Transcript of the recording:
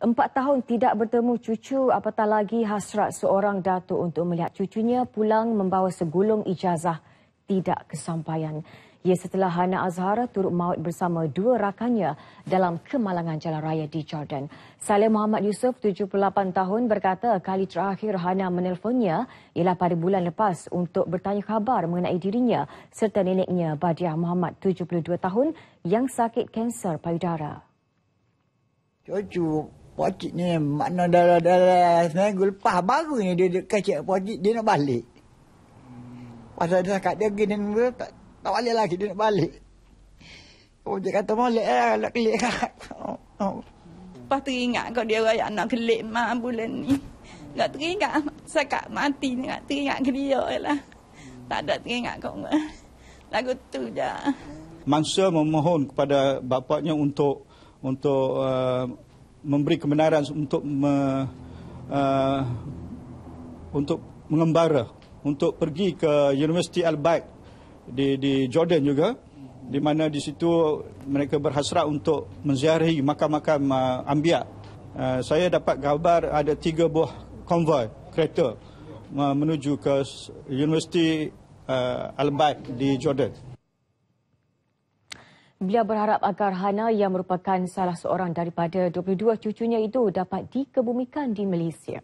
Empat tahun tidak bertemu cucu, apatah lagi hasrat seorang datuk untuk melihat cucunya pulang membawa segulung ijazah tidak kesampaian. Ia setelah Hana Azhar turut maut bersama dua rakannya dalam kemalangan jalan raya di Jordan. Saleh Muhammad Yusuf, 78 tahun, berkata kali terakhir Hana menelponnya ialah pada bulan lepas untuk bertanya khabar mengenai dirinya serta neneknya Badiah Muhammad, 72 tahun, yang sakit kanser payudara. Cucu Pakcik ni makna dalam dalam seminggu lepas baru ni dia dekat cik pakcik dia nak balik. Pasal dia kat dia gini dia tak tak balik lagi dia nak balik. Oh dia kata molek eh nak kelik kak. Oh, oh. teringat kau dia raya nak kelik mah bulan ni. Tak teringat sakat mati ni tak teringat ke dia lah. Tak ada teringat kau Lagu tu je. Mansur memohon kepada bapaknya untuk untuk uh, memberi kebenaran untuk me, uh, untuk mengembara untuk pergi ke University Al Bayt di di Jordan juga di mana di situ mereka berhasrat untuk menziarahi makam-makam uh, anbiya. Uh, saya dapat gambar ada tiga buah konvoi kereta uh, menuju ke University uh, Al Bayt di Jordan. Beliau berharap agar Hana yang merupakan salah seorang daripada 22 cucunya itu dapat dikebumikan di Malaysia.